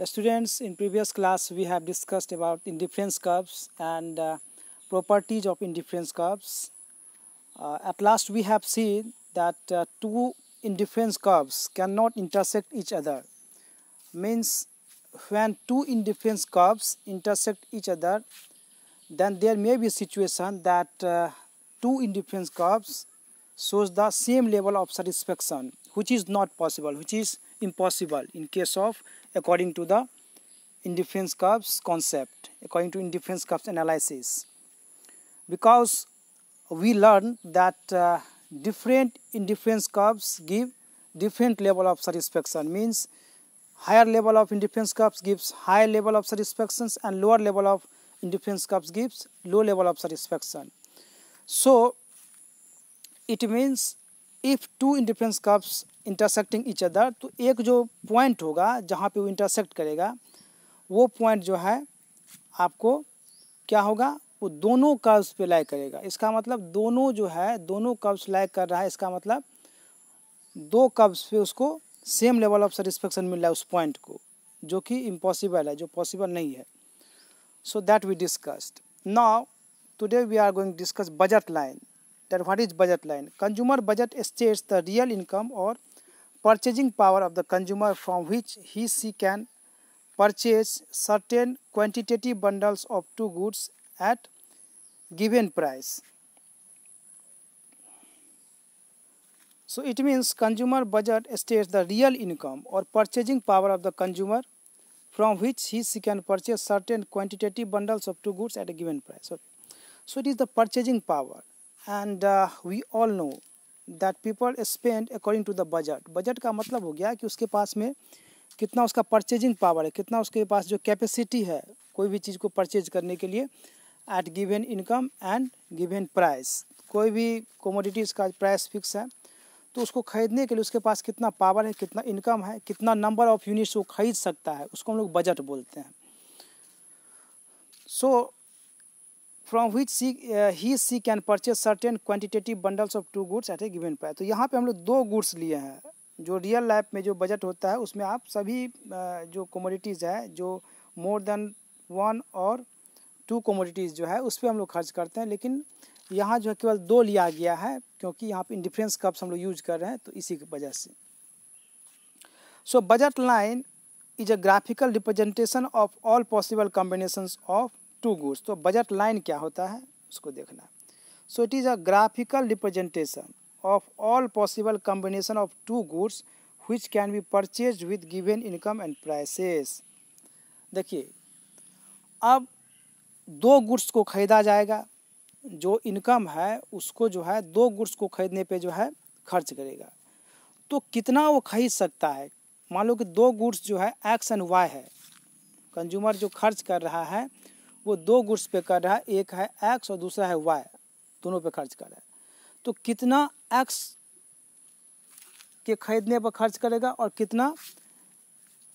Uh, students in previous class we have discussed about indifference curves and uh, properties of indifference curves uh, at last we have seen that uh, two indifference curves cannot intersect each other means when two indifference curves intersect each other then there may be a situation that uh, two indifference curves shows the same level of satisfaction which is not possible which is impossible in case of according to the indifference curves concept according to indifference curves analysis because we learn that uh, different indifference curves give different level of satisfaction means higher level of indifference curves gives high level of satisfaction, and lower level of indifference curves gives low level of satisfaction so it means if two indifference curves intersecting each other तो एक जो point होगा जहाँ पे वो intersect करेगा वो point जो है आपको क्या होगा वो दोनों कर्व्स पे लाइक करेगा इसका मतलब दोनों जो है दोनों कर्व्स लाइक कर रहा है इसका मतलब दो कर्व्स पे उसको सेम लेवल ऑफ सेटिस्फेक्शन मिल रहा है उस पॉइंट को जो कि इम्पॉसिबल है जो पॉसिबल नहीं है so that we discussed now today we are going discuss budget line that what is budget line. Consumer budget states the real income or purchasing power of the consumer from which he she can purchase certain quantitative bundles of two goods at given price. So it means consumer budget states the real income or purchasing power of the consumer from which he she can purchase certain quantitative bundles of two goods at a given price. Okay. So it is the purchasing power. And we all know that people spend according to the budget budget का मतलब हो गया कि उसके पास में कितना उसका purchasing power है कितना उसके पास जो कैपेसिटी है कोई भी चीज़ को परचेज करने के लिए at given income and given price कोई भी कमोडिटीज़ का प्राइस फिक्स है तो उसको खरीदने के लिए उसके पास कितना पावर है कितना इनकम है कितना नंबर ऑफ यूनिट्स वो खरीद सकता है उसको हम लोग बजट बोलते हैं so so, from which she he she can purchase certain quantitative bundles of two goods at a given price तो यहाँ पे हम लोग दो गुड्स लिए हैं जो रियल लाइफ में जो बजट होता है उसमें आप सभी uh, जो कमोडिटीज़ है जो मोर देन वन और टू कमोडिटीज़ जो है उस पर हम लोग खर्च करते हैं लेकिन यहाँ जो है केवल दो लिया गया है क्योंकि यहाँ पे इंडिफ्रेंस कप्स हम लोग यूज कर रहे हैं तो इसी की वजह से so budget line is a graphical representation of all possible combination of two goods तो बजट लाइन क्या होता है उसको देखना so it is a graphical representation of all possible combination of two goods which can be purchase with given income and prices देखिए अब दो goods को ख़रीदा जाएगा जो इनकम है उसको जो है दो गुड्स को ख़रीदने पे जो है खर्च करेगा तो कितना वो खरीद सकता है मान लो कि दो गुड्स जो है एक्स एंड वाई है कंज्यूमर जो खर्च कर रहा है वो दो गुड्स पे कर रहा है एक है एक्स और दूसरा है वाई दोनों पे खर्च कर रहा है तो कितना एक्स के खरीदने पर खर्च करेगा और कितना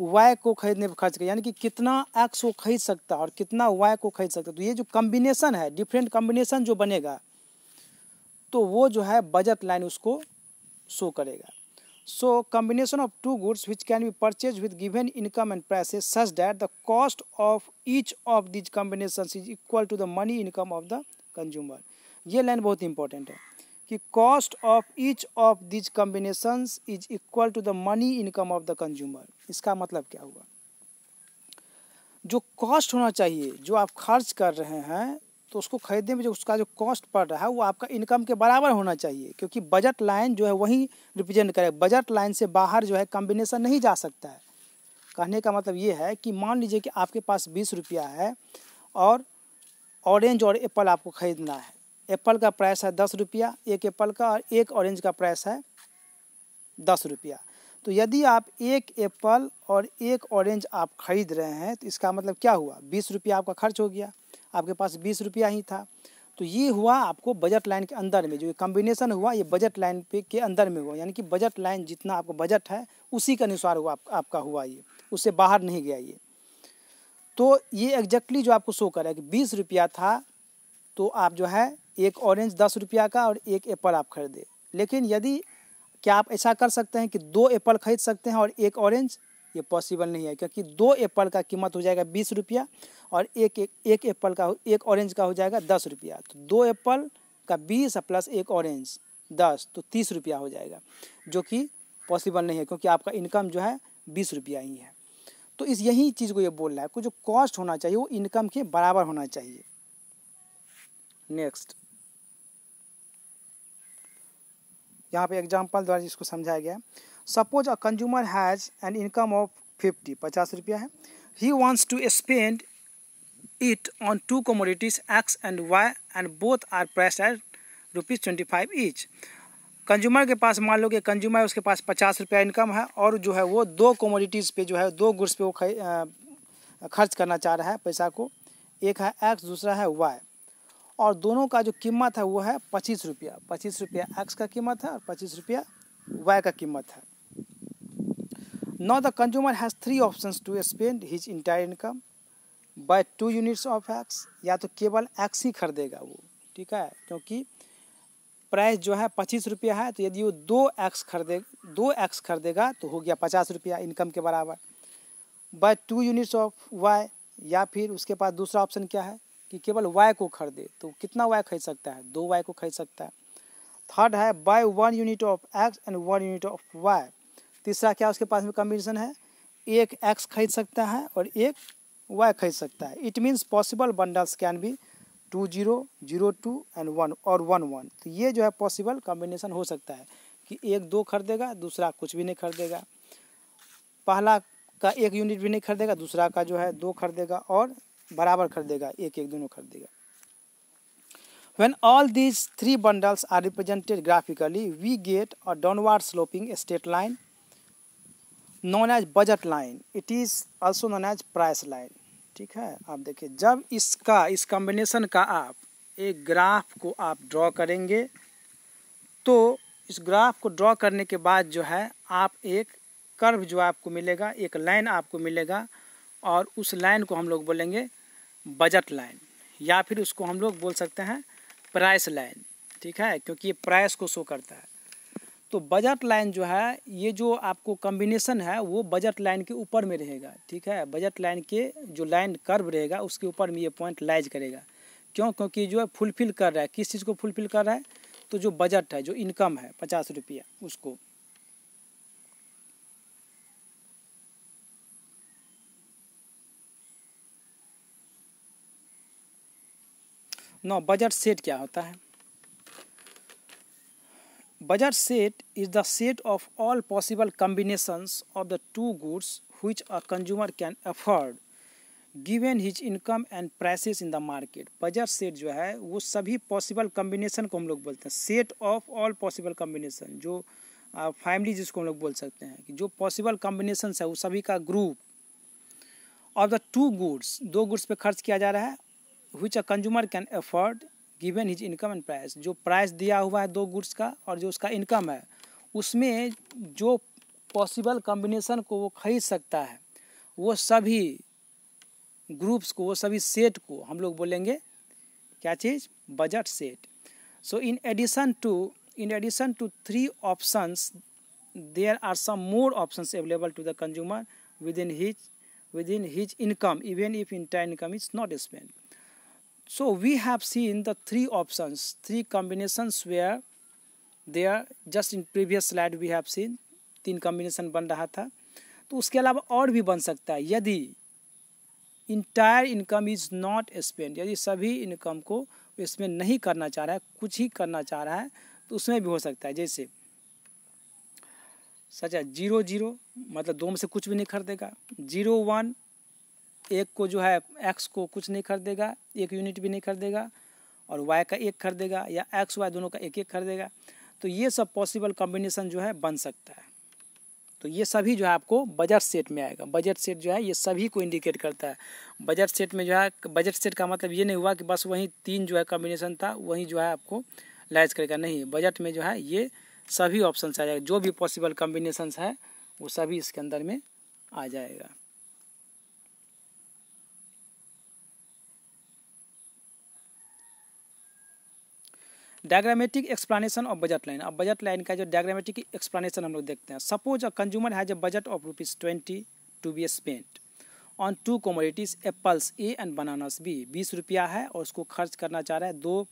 वाई को खरीदने पर खर्च करेगा यानी कि कितना एक्स को खरीद सकता है और कितना वाई को खरीद सकता है तो ये जो कॉम्बिनेशन है डिफरेंट कॉम्बिनेशन जो बनेगा तो वो जो है बजट लाइन उसको शो करेगा so combination of two goods which can be purchase with given income and prices such that the cost of each of these combination is equal to the money income of the consumer ये line बहुत important है कि cost of each of these combination is equal to the money income of the consumer इसका मतलब क्या हुआ जो cost होना चाहिए जो आप खर्च कर रहे हैं तो उसको खरीदने में जो उसका जो कॉस्ट पड़ रहा है वो आपका इनकम के बराबर होना चाहिए क्योंकि बजट लाइन जो है वही रिप्रेजेंट करे बजट लाइन से बाहर जो है कॉम्बिनेशन नहीं जा सकता है कहने का मतलब ये है कि मान लीजिए कि आपके पास बीस रुपया है और ऑरेंज और एप्पल आपको ख़रीदना है एप्पल का प्राइस है दस रुपया एक एप्पल का और एक ऑरेंज का प्राइस है दस रुपया तो यदि आप एक एप्पल और एक ऑरेंज आप खरीद रहे हैं तो इसका मतलब क्या हुआ बीस रुपया आपका खर्च हो गया आपके पास बीस रुपया ही था तो ये हुआ आपको बजट लाइन के अंदर में जो ये कॉम्बिनेशन हुआ ये बजट लाइन पे के अंदर में हुआ यानी कि बजट लाइन जितना आपका बजट है उसी के अनुसार हुआ आप, आपका हुआ ये उससे बाहर नहीं गया ये तो ये एग्जैक्टली जो आपको शो कर रहा है कि बीस रुपया था तो आप जो है एक ऑरेंज दस रुपया का और एक एप्पल आप खरीदे लेकिन यदि क्या आप ऐसा कर सकते हैं कि दो एप्पल खरीद सकते हैं और एक ऑरेंज ये पॉसिबल नहीं है क्योंकि दो एप्पल का कीमत हो जाएगा बीस रुपया और एक एक एक एप्पल का एक ऑरेंज का हो जाएगा दस रुपया तो दो एप्पल का बीस प्लस एक ऑरेंज दस तो तीस रुपया हो जाएगा जो कि पॉसिबल नहीं है क्योंकि आपका इनकम जो है बीस रुपया ही है तो इस यही चीज़ को ये बोल रहा है कि जो कॉस्ट होना चाहिए वो इनकम के बराबर होना चाहिए नेक्स्ट यहाँ पे एग्जाम्पल द्वारा इसको समझाया गया है suppose a consumer has an income of fifty पचास रुपया है he wants to spend it on two commodities X and Y and both are price at rupees twenty five each consumer के पास मान लो कि कंज्यूमर उसके पास पचास रुपया इनकम है और जो है वो दो कमोडिटीज़ पे जो है दो गुड्स पे वो खर्च करना चाह रहा है पैसा को एक है एक्स दूसरा है वाई और दोनों का जो कीमत है वो है पच्चीस रुपया पच्चीस रुपया एक्स का कीमत है और पच्चीस रुपया वाई का कीमत है Now the consumer has three options to spend his entire income by two units of X या तो केवल एक्स ही खरीदेगा वो ठीक है क्योंकि प्राइस जो है पच्चीस रुपया है तो यदि वो दो एक्स खरीदे दो एक्स खरीदेगा तो हो गया पचास रुपया इनकम के बराबर by two units of Y या फिर उसके पास दूसरा ऑप्शन क्या है कि केवल वाई को खरीदे तो कितना वाई खरीद सकता है दो वाई को खरीद सकता है थर्ड है by one unit of X and one unit of Y तीसरा क्या उसके पास में कम्बिनेशन है एक एक्स खरीद सकता है और एक वाई खरीद सकता है it means possible bundles can be two zero zero two and one और वन वन तो ये जो है पॉसिबल कॉम्बिनेशन हो सकता है कि एक दो खरीदेगा दूसरा कुछ भी नहीं खरीदेगा पहला का एक यूनिट भी नहीं खरीदेगा दूसरा का जो है दो खरीदेगा और बराबर खरीदेगा एक एक दोनों खरीदेगा when all these three bundles are represented graphically we get और downward sloping straight line known as budget line it is also known as price line ठीक है आप देखिए जब इसका इस कॉम्बिनेशन का आप एक ग्राफ को आप ड्रॉ करेंगे तो इस ग्राफ को ड्रॉ करने के बाद जो है आप एक कर्व जो आपको मिलेगा एक लाइन आपको मिलेगा और उस लाइन को हम लोग बोलेंगे बजट लाइन या फिर उसको हम लोग बोल सकते हैं प्राइस लाइन ठीक है क्योंकि ये प्राइस को शो करता है तो बजट लाइन जो है ये जो आपको कॉम्बिनेशन है वो बजट लाइन के ऊपर में रहेगा ठीक है बजट लाइन के जो लाइन कर्व रहेगा उसके ऊपर में ये पॉइंट लाइज करेगा क्यों क्योंकि जो है फुलफिल कर रहा है किस चीज़ को फुलफिल कर रहा है तो जो बजट है जो इनकम है पचास रुपया उसको नो बजट सेट क्या होता है Bazaar set is the set of all possible combinations of the two goods which a consumer can afford given his income and prices in the market budget set जो है वो सभी possible combination को हम लोग बोलते हैं set of all possible combination जो फैमिली जिसको हम लोग बोल सकते हैं कि जो पॉसिबल कम्बिनेशन है वो सभी का group of the two goods दो गुड्स पे खर्च किया जा रहा है which a consumer can afford given his income and price जो प्राइस दिया हुआ है दो गुड्स का और जो उसका इनकम है उसमें जो पॉसिबल कॉम्बिनेशन को वो खरीद सकता है वो सभी ग्रुप्स को वो सभी सेट को हम लोग बोलेंगे क्या चीज़ budget set so in addition to in addition to three options there are some more options available to the consumer within his within his income even if time income is not spend So we have seen the three options, three combinations where they are just in previous slide we have seen तीन combination बन रहा था तो उसके अलावा और भी बन सकता है यदि entire income is not spend यदि सभी इनकम को इसमें नहीं करना चाह रहा है कुछ ही करना चाह रहा है तो उसमें भी हो सकता है जैसे सच है जीरो जीरो मतलब दो में से कुछ भी नहीं खरीदेगा जीरो वन एक को जो है एक्स को कुछ नहीं खरीदेगा एक यूनिट भी नहीं खरीदेगा और वाई का एक खरीदेगा या एक्स वाई दोनों का एक एक खरीदेगा तो ये सब पॉसिबल कॉम्बिनेशन जो है बन सकता है तो ये सभी जो है आपको बजट सेट में आएगा बजट सेट जो है ये सभी को इंडिकेट करता है बजट सेट में जो है बजट सेट का मतलब ये नहीं हुआ कि बस वहीं तीन जो है कॉम्बिनेशन था वहीं जो है आपको लाइज करेगा नहीं बजट में जो है ये सभी ऑप्शन आ जाएगा जो भी पॉसिबल कॉम्बिनेशन है वो सभी इसके अंदर में आ जाएगा diagrammatic explanation of budget line अब बजट लाइन का जो डायग्रामेटिक एक्सप्लेनेशन हम लोग देखते हैं suppose a consumer has a budget of rupees twenty to be spent on two commodities apples A and bananas B बीस रुपया है और उसको खर्च करना चाह रहा है दो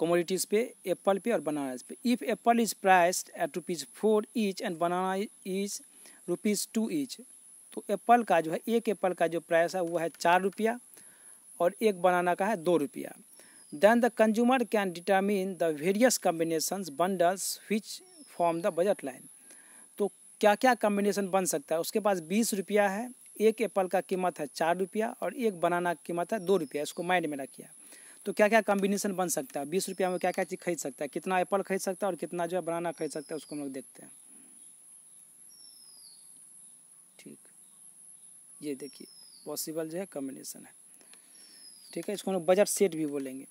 कमोडिटीज़ पे एप्पल पे और बनानास पे if apple is priced at rupees four each and banana is rupees two each तो एप्पल का जो है एक एप्पल का जो प्राइस है वो है चार रुपया और एक बनाना का है दो रुपया Then the consumer can determine the various combinations bundles which form the budget line. तो क्या क्या कम्बिनेशन बन सकता है उसके पास बीस रुपया है एक एप्पल का कीमत है चार रुपया और एक बनाना कीमत है दो रुपया इसको माइंड में रखिए तो क्या क्या कॉम्बिनेशन बन सकता है बीस रुपया में क्या क्या चीज़ खरीद सकता है कितना एप्पल खरीद सकता है और कितना जो है बनाना खरीद सकता है उसको हम लोग देखते हैं ठीक ये देखिए पॉसिबल जो है कॉम्बिनेशन है ठीक है इसको हम लोग बजट सेट भी बोलेंगे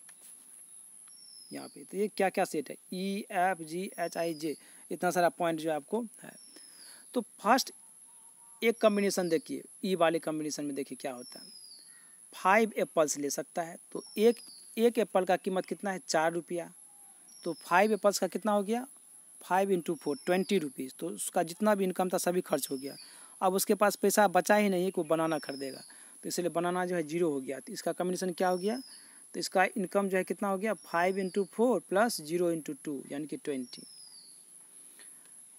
यहाँ पे तो ये क्या क्या सेट है E F G H I जे इतना सारा पॉइंट जो है आपको है तो फर्स्ट एक कम्बिनेशन देखिए ई e वाले कम्बिनेशन में देखिए क्या होता है फाइव एप्पल्स ले सकता है तो एक एक एप्पल का कीमत कितना है चार रुपया तो फाइव एप्पल्स का कितना हो गया five into four twenty rupees तो उसका जितना भी इनकम था सभी खर्च हो गया अब उसके पास पैसा बचा ही नहीं है कि वो बनाना खरीदेगा तो इसलिए बनाना जो है जीरो हो गया तो इसका कम्बिनेशन क्या हो गया तो इसका इनकम जो है कितना हो गया five into four plus zero into two यानी कि ट्वेंटी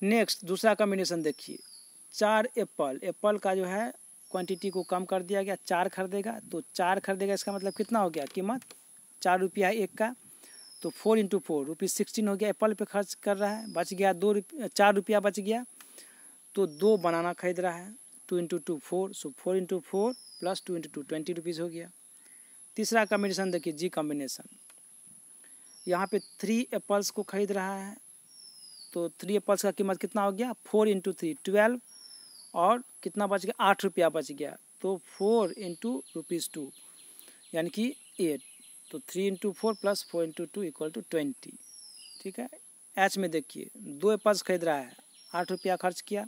नेक्स्ट दूसरा कम्बिनेशन देखिए चार एप्पल एप्पल का जो है क्वांटिटी को कम कर दिया गया चार खरीदेगा तो चार खरीदेगा इसका मतलब कितना हो गया कीमत चार रुपया एक का तो four into four rupees sixteen हो गया एप्पल पे खर्च कर रहा है बच गया दो रुपया चार रुपया बच गया तो दो बनाना खरीद रहा है two into two four so four into four plus two into two twenty rupees हो गया तीसरा कॉम्बिनेशन देखिए जी कॉम्बिनेशन यहाँ पे थ्री एप्पल्स को खरीद रहा है तो थ्री एप्पल्स का कीमत कितना हो गया फोर इंटू थ्री ट्वेल्व और कितना बच गया आठ रुपया बच गया तो फोर इंटू रुपीज़ टू यानी कि एट तो three into four plus four into two equal to twenty ठीक है एच में देखिए दो एप्पल्स खरीद रहा है आठ रुपया खर्च किया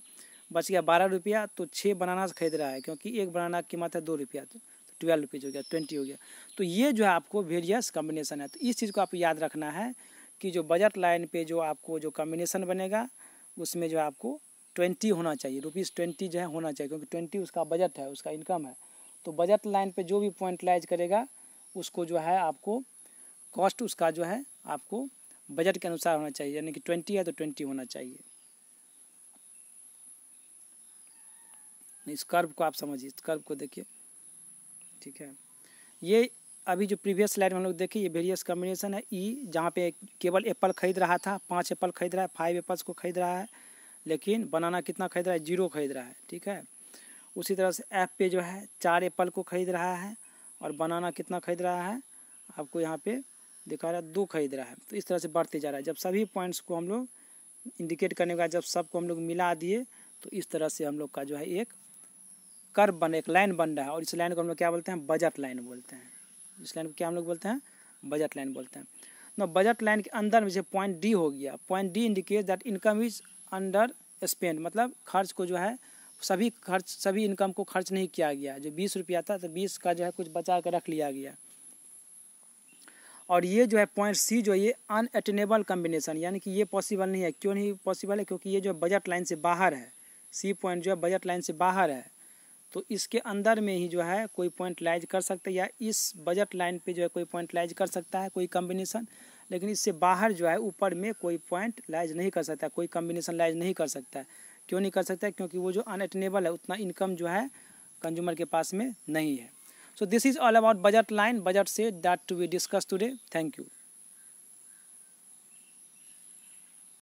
बच गया बारह रुपया तो छः बनाना खरीद रहा है क्योंकि एक बनाना कीमत है दो रुपया तो ट्वेल्व रुपीज़ हो गया ट्वेंटी हो गया तो ये जो है आपको वेरियस कॉम्बिनेशन है तो इस चीज़ को आपको याद रखना है कि जो बजट लाइन पे जो आपको जो कॉम्बिनेशन बनेगा उसमें जो आपको ट्वेंटी होना चाहिए रुपीज़ ट्वेंटी जो है होना चाहिए क्योंकि ट्वेंटी उसका बजट है उसका इनकम है तो बजट लाइन पे जो भी पॉइंट लाइज करेगा उसको जो है आपको कॉस्ट उसका जो है आपको बजट के अनुसार होना चाहिए यानी कि ट्वेंटी है तो ट्वेंटी होना चाहिए इस कर्व को आप समझिए इस कर्व को देखिए ठीक है ये अभी जो प्रीवियस स्लाइड में हम लोग देखे ये वेरियस कम्बिनेशन है ई e जहाँ पे केवल एप्पल खरीद रहा था पाँच एप्पल खरीद रहा है फाइव एप्पल्स को खरीद रहा है लेकिन बनाना कितना खरीद रहा है जीरो खरीद रहा है ठीक है उसी तरह से ऐप पे जो है चार एप्पल को खरीद रहा है और बनाना कितना खरीद रहा है आपको यहाँ पे दिखा रहा है दो खरीद रहा है तो इस तरह से बढ़ते जा रहा है जब सभी पॉइंट्स को हम लोग इंडिकेट करने का जब सबको हम लोग मिला दिए तो इस तरह से हम लोग का जो है एक कर्व बन एक लाइन बन रहा है और इस लाइन को हम लोग क्या बोलते हैं बजट लाइन बोलते हैं इस लाइन को क्या हम लोग बोलते हैं बजट लाइन बोलते हैं ना बजट लाइन के अंदर में जैसे पॉइंट डी हो गया point D indicate that income is under spend मतलब खर्च को जो है सभी खर्च सभी इनकम को खर्च नहीं किया गया जो बीस रुपया था तो बीस का जो है कुछ बचा कर रख लिया गया और ये जो है पॉइंट सी जो है ये अनएटेनेबल कम्बिनेशन यानी कि ये पॉसिबल नहीं है क्यों नहीं पॉसिबल है क्योंकि ये जो बजट लाइन से बाहर है सी पॉइंट जो है बजट लाइन से बाहर है तो इसके अंदर में ही जो है कोई पॉइंट लाइज कर सकते हैं या इस बजट लाइन पे जो है कोई पॉइंट लाइज कर सकता है कोई कम्बिनेशन लेकिन इससे बाहर जो है ऊपर में कोई पॉइंट लाइज नहीं कर सकता कोई कम्बिनेशन लाइज नहीं कर सकता है क्यों नहीं कर सकता क्योंकि वो जो अनएटनेबल है उतना इनकम जो है कंज्यूमर के पास में नहीं है so this is all about budget line budget से that to be discuss today thank you